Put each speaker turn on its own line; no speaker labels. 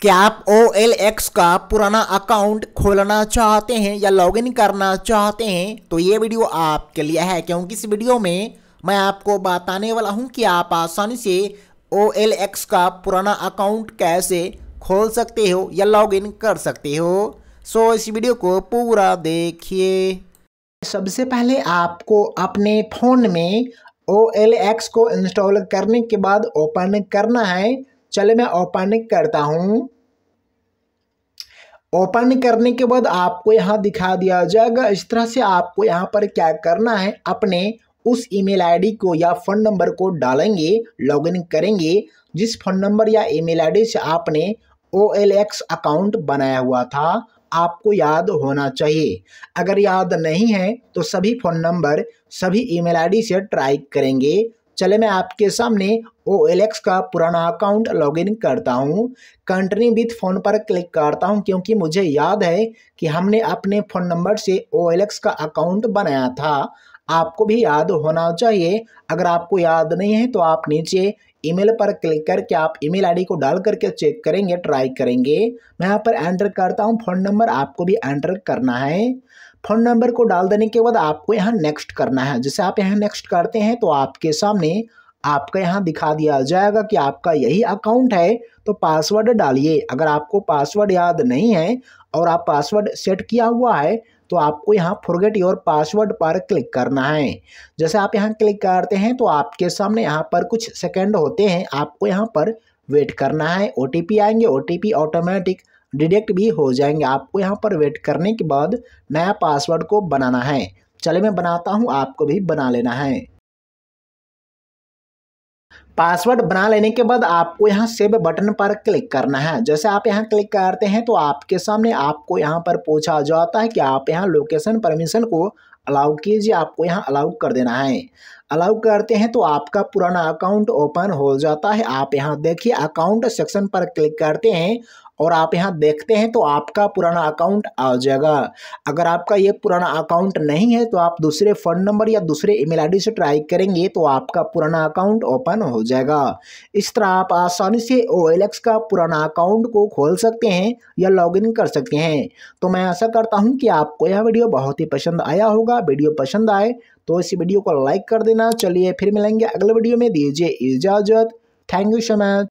क्या आप ओ L X का पुराना अकाउंट खोलना चाहते हैं या लॉगिन करना चाहते हैं तो ये वीडियो आपके लिए है क्योंकि इस वीडियो में मैं आपको बताने वाला हूं कि आप आसानी से ओ एल एक्स का पुराना अकाउंट कैसे खोल सकते हो या लॉगिन कर सकते हो सो इस वीडियो को पूरा देखिए सबसे पहले आपको अपने फ़ोन में ओ एल एक्स को इंस्टॉल करने के बाद ओपन करना है चले मैं ओपन करता हूँ ओपन करने के बाद आपको यहाँ दिखा दिया जाएगा इस तरह से आपको यहाँ पर क्या करना है अपने उस ईमेल आईडी को या फ़ोन नंबर को डालेंगे लॉगिन करेंगे जिस फ़ोन नंबर या ईमेल आईडी से आपने ओ अकाउंट बनाया हुआ था आपको याद होना चाहिए अगर याद नहीं है तो सभी फ़ोन नंबर सभी ईमेल आईडी से ट्राई करेंगे चले मैं आपके सामने ओ एल एक्स का पुराना अकाउंट लॉगिन करता हूँ कंटनी विथ फ़ोन पर क्लिक करता हूँ क्योंकि मुझे याद है कि हमने अपने फ़ोन नंबर से ओ एल एक्स का अकाउंट बनाया था आपको भी याद होना चाहिए अगर आपको याद नहीं है तो आप नीचे ईमेल पर क्लिक करके आप ईमेल आईडी को डाल करके चेक करेंगे ट्राई करेंगे मैं यहाँ पर एंटर करता हूँ फ़ोन नंबर आपको भी एंटर करना है फोन नंबर को डाल देने के बाद आपको यहाँ नेक्स्ट करना है जैसे आप यहाँ नेक्स्ट करते हैं तो आपके सामने आपका यहाँ दिखा दिया जाएगा कि आपका यही अकाउंट है तो पासवर्ड डालिए अगर आपको पासवर्ड याद नहीं है और आप पासवर्ड सेट किया हुआ है तो आपको यहाँ फॉरगेट योर पासवर्ड पर क्लिक करना है जैसे आप यहाँ क्लिक करते हैं तो आपके सामने यहाँ पर कुछ सेकेंड होते हैं आपको यहाँ पर वेट करना है ओ आएंगे ओ ऑटोमेटिक डिडेक्ट भी हो जाएंगे आपको यहाँ पर वेट करने के बाद नया पासवर्ड को बनाना है चले मैं बनाता हूँ आपको भी बना लेना है पासवर्ड बना लेने के बाद आपको यहाँ सेव बटन पर क्लिक करना है जैसे आप यहाँ क्लिक करते हैं तो आपके सामने आपको यहाँ पर पूछा जाता है कि आप यहाँ लोकेशन परमिशन को अलाउ कीजिए आपको यहाँ अलाउ कर देना है अलाउ करते हैं तो आपका पुराना अकाउंट ओपन हो जाता है आप यहाँ देखिए अकाउंट सेक्शन पर क्लिक करते हैं और आप यहाँ देखते हैं तो आपका पुराना अकाउंट आ जाएगा अगर आपका ये पुराना अकाउंट नहीं है तो आप दूसरे फ़ोन नंबर या दूसरे ईमेल आईडी से ट्राई करेंगे तो आपका पुराना अकाउंट ओपन हो जाएगा इस तरह आप आसानी से ओ का पुराना अकाउंट को खोल सकते हैं या लॉगिन कर सकते हैं तो मैं आशा करता हूँ कि आपको यह वीडियो बहुत ही पसंद आया होगा वीडियो पसंद आए तो इस वीडियो को लाइक कर देना चलिए फिर मिलेंगे अगले वीडियो में दीजिए इजाज़त थैंक यू सो मच